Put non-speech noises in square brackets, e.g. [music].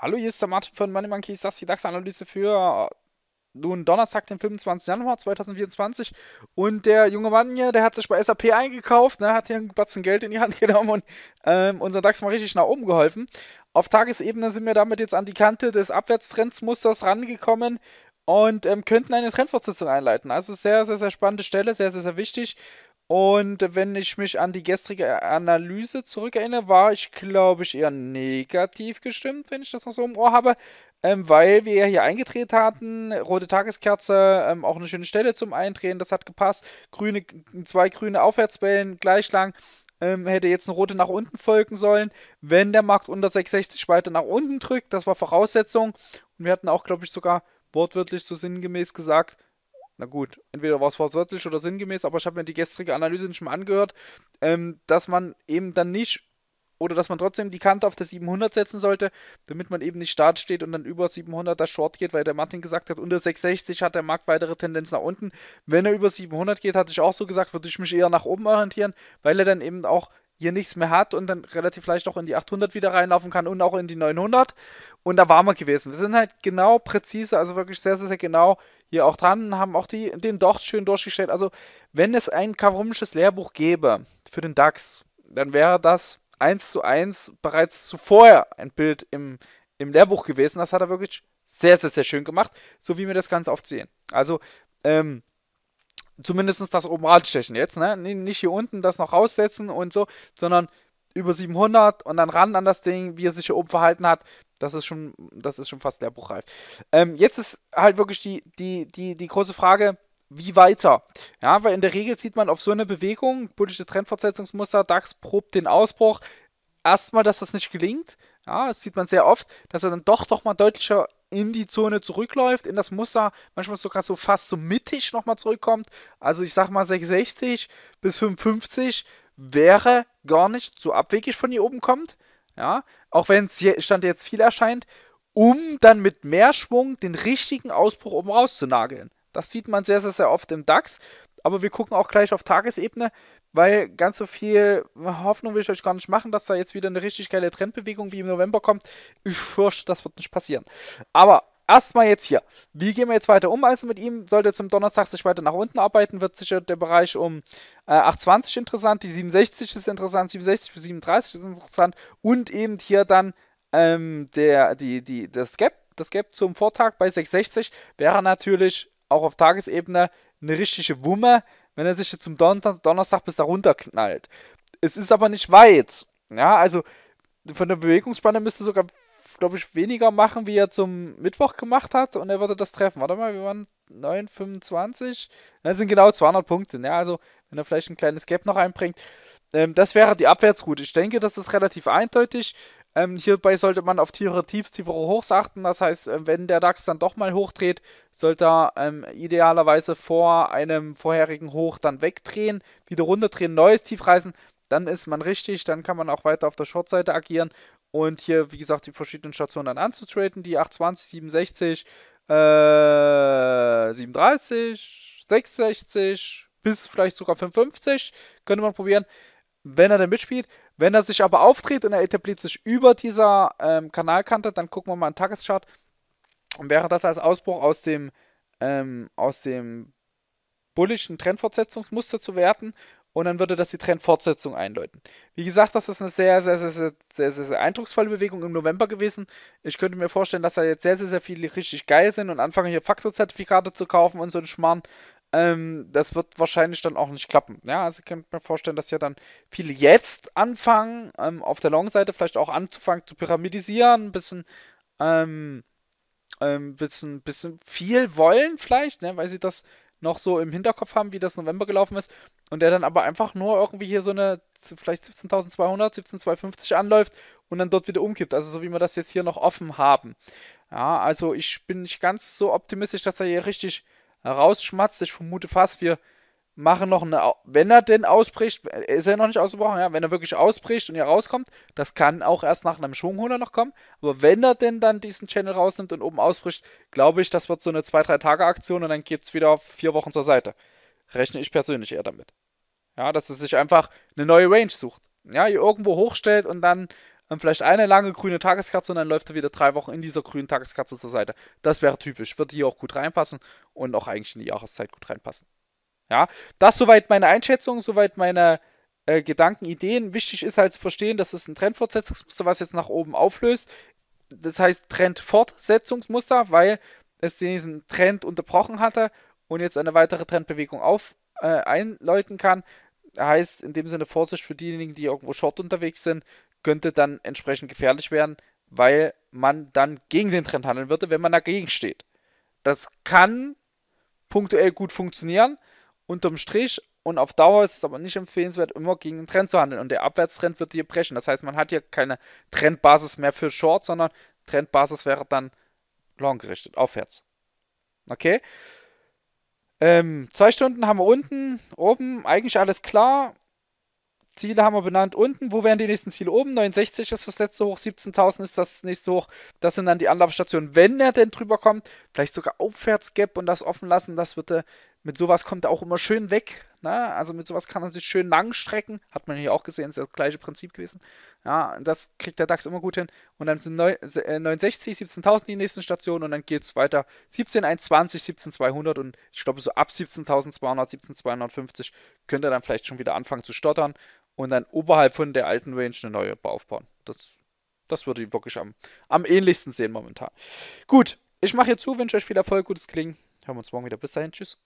Hallo, hier ist der Martin von Money Monkeys, das ist die DAX-Analyse für äh, nun Donnerstag, den 25. Januar 2024. Und der junge Mann hier, der hat sich bei SAP eingekauft, ne, hat hier einen Batzen Geld in die Hand [laughs] genommen und ähm, unser DAX mal richtig nach oben geholfen. Auf Tagesebene sind wir damit jetzt an die Kante des Abwärtstrendsmusters rangekommen und ähm, könnten eine Trendfortsetzung einleiten. Also sehr, sehr, sehr spannende Stelle, sehr, sehr, sehr wichtig. Und wenn ich mich an die gestrige Analyse zurückerinnere, war ich, glaube ich, eher negativ gestimmt, wenn ich das noch so im Ohr habe. Ähm, weil wir ja hier eingedreht hatten, rote Tageskerze, ähm, auch eine schöne Stelle zum Eindrehen, das hat gepasst. Grüne, zwei grüne Aufwärtswellen gleich lang. Ähm, hätte jetzt eine rote nach unten folgen sollen, wenn der Markt unter 660 weiter nach unten drückt. Das war Voraussetzung. Und wir hatten auch, glaube ich, sogar wortwörtlich so sinngemäß gesagt, na gut, entweder war es wortwörtlich oder sinngemäß, aber ich habe mir die gestrige Analyse nicht mal angehört, ähm, dass man eben dann nicht oder dass man trotzdem die Kante auf der 700 setzen sollte, damit man eben nicht start steht und dann über 700 das Short geht, weil der Martin gesagt hat, unter 660 hat der Markt weitere Tendenz nach unten. Wenn er über 700 geht, hatte ich auch so gesagt, würde ich mich eher nach oben orientieren, weil er dann eben auch hier nichts mehr hat und dann relativ leicht auch in die 800 wieder reinlaufen kann und auch in die 900. Und da waren wir gewesen. Wir sind halt genau präzise, also wirklich sehr, sehr, sehr genau hier auch dran und haben auch die, den Docht schön durchgestellt. Also, wenn es ein karumisches Lehrbuch gäbe für den DAX, dann wäre das eins zu eins bereits zuvor ein Bild im, im Lehrbuch gewesen. Das hat er wirklich sehr, sehr, sehr schön gemacht, so wie wir das ganz oft sehen. Also, ähm, zumindest das oben ranstechen jetzt, ne? Nicht hier unten das noch raussetzen und so, sondern über 700 und dann ran an das Ding, wie er sich hier oben verhalten hat. Das ist schon, das ist schon fast lehrbuchreif. Ähm, jetzt ist halt wirklich die, die, die, die große Frage, wie weiter? Ja, weil in der Regel sieht man auf so eine Bewegung, politisches Trendfortsetzungsmuster, DAX probt den Ausbruch. Erstmal, dass das nicht gelingt. Ja, das sieht man sehr oft, dass er dann doch doch mal deutlicher in die Zone zurückläuft, in das Muster, manchmal sogar so fast so mittig nochmal zurückkommt. Also ich sag mal 660 bis 550 wäre gar nicht so abwegig von hier oben kommt. Ja, auch wenn es Stand jetzt viel erscheint, um dann mit mehr Schwung den richtigen Ausbruch oben rauszunageln. Das sieht man sehr, sehr, sehr oft im DAX. Aber wir gucken auch gleich auf Tagesebene, weil ganz so viel Hoffnung will ich euch gar nicht machen, dass da jetzt wieder eine richtig geile Trendbewegung wie im November kommt. Ich fürchte, das wird nicht passieren. Aber erstmal jetzt hier. Wie gehen wir jetzt weiter um? Also mit ihm sollte zum Donnerstag sich weiter nach unten arbeiten, wird sicher der Bereich um äh, 820 interessant, die 67 ist interessant, 67 bis 37 ist interessant und eben hier dann ähm, der, die, die, das Gap. Das Gap zum Vortag bei 660 wäre natürlich auch auf Tagesebene eine richtige Wumme, wenn er sich jetzt zum Don Donnerstag bis da runterknallt. Es ist aber nicht weit. Ja, also von der Bewegungsspanne müsste sogar, glaube ich, weniger machen, wie er zum Mittwoch gemacht hat und er würde das treffen. Warte mal, wir waren 9,25. Das sind genau 200 Punkte. Ja, also wenn er vielleicht ein kleines Gap noch einbringt. Ähm, das wäre die Abwärtsroute. Ich denke, das ist relativ eindeutig. Ähm, hierbei sollte man auf tiefere Tiefs, tiefere Hochs achten. Das heißt, äh, wenn der DAX dann doch mal hochdreht, sollte er ähm, idealerweise vor einem vorherigen Hoch dann wegdrehen, wieder runterdrehen, neues Tief reißen. Dann ist man richtig, dann kann man auch weiter auf der Shortseite agieren und hier, wie gesagt, die verschiedenen Stationen dann anzutraden. Die 820, 67, äh, 37, 66 bis vielleicht sogar 55 könnte man probieren, wenn er denn mitspielt. Wenn er sich aber auftritt und er etabliert sich über dieser ähm, Kanalkante, dann gucken wir mal einen Tageschart. Und wäre das als Ausbruch aus dem, ähm, aus dem bullischen Trendfortsetzungsmuster zu werten und dann würde das die Trendfortsetzung einläuten. Wie gesagt, das ist eine sehr, sehr, sehr, sehr, sehr, sehr, sehr, eindrucksvolle Bewegung im November gewesen. Ich könnte mir vorstellen, dass da jetzt sehr, sehr, sehr viele richtig geil sind und anfangen hier Faktorzertifikate zu kaufen und so einen Schmarrn. Ähm, das wird wahrscheinlich dann auch nicht klappen. Ja, also ich kann mir vorstellen, dass ja dann viele jetzt anfangen, ähm, auf der Long-Seite vielleicht auch anzufangen zu pyramidisieren, ein bisschen, ähm, ähm, bisschen, bisschen viel wollen vielleicht, ne, weil sie das noch so im Hinterkopf haben, wie das November gelaufen ist, und der dann aber einfach nur irgendwie hier so eine vielleicht 17.200, 17.250 anläuft und dann dort wieder umkippt, also so wie wir das jetzt hier noch offen haben. Ja, also ich bin nicht ganz so optimistisch, dass er hier richtig herausschmatzt. Ich vermute fast, wir machen noch eine, wenn er denn ausbricht, ist er noch nicht ausgebrochen, ja, wenn er wirklich ausbricht und hier rauskommt, das kann auch erst nach einem Schwungholer noch kommen, aber wenn er denn dann diesen Channel rausnimmt und oben ausbricht, glaube ich, das wird so eine 2-3-Tage-Aktion und dann geht es wieder vier Wochen zur Seite. Rechne ich persönlich eher damit. Ja, dass er sich einfach eine neue Range sucht. Ja, irgendwo hochstellt und dann dann vielleicht eine lange grüne Tageskerze und dann läuft er wieder drei Wochen in dieser grünen Tageskerze zur Seite. Das wäre typisch. Würde hier auch gut reinpassen und auch eigentlich in die Jahreszeit gut reinpassen. Ja, das soweit meine Einschätzung, soweit meine äh, Gedanken, Ideen. Wichtig ist halt zu verstehen, dass es ein Trendfortsetzungsmuster, was jetzt nach oben auflöst. Das heißt Trendfortsetzungsmuster, weil es diesen Trend unterbrochen hatte und jetzt eine weitere Trendbewegung auf, äh, einläuten kann. Heißt in dem Sinne Vorsicht für diejenigen, die irgendwo short unterwegs sind, könnte dann entsprechend gefährlich werden, weil man dann gegen den Trend handeln würde, wenn man dagegen steht. Das kann punktuell gut funktionieren, unterm Strich und auf Dauer ist es aber nicht empfehlenswert, immer gegen den Trend zu handeln. Und der Abwärtstrend wird hier brechen. Das heißt, man hat hier keine Trendbasis mehr für Short, sondern Trendbasis wäre dann long gerichtet, aufwärts. Okay? Ähm, zwei Stunden haben wir unten, oben, eigentlich alles klar. Ziele haben wir benannt unten. Wo wären die nächsten Ziele oben? 69 ist das letzte hoch, 17.000 ist das nächste hoch. Das sind dann die Anlaufstationen, wenn er denn drüber kommt. Vielleicht sogar Aufwärtsgap und das offen lassen. Das wird er, mit sowas kommt er auch immer schön weg. Ne? Also mit sowas kann er sich schön lang strecken. Hat man hier auch gesehen, ist das gleiche Prinzip gewesen. Ja, das kriegt der DAX immer gut hin. Und dann sind 69, 17.000 äh, die nächsten Stationen und dann geht es weiter. 17.120, 17.200 und ich glaube so ab 17.200, 17.250 könnte er dann vielleicht schon wieder anfangen zu stottern und dann oberhalb von der alten Range eine neue aufbauen. Das, das würde ich wirklich am, am ähnlichsten sehen momentan. Gut, ich mache hier zu, wünsche euch viel Erfolg, gutes Klingen. Hören wir uns morgen wieder. Bis dahin, tschüss.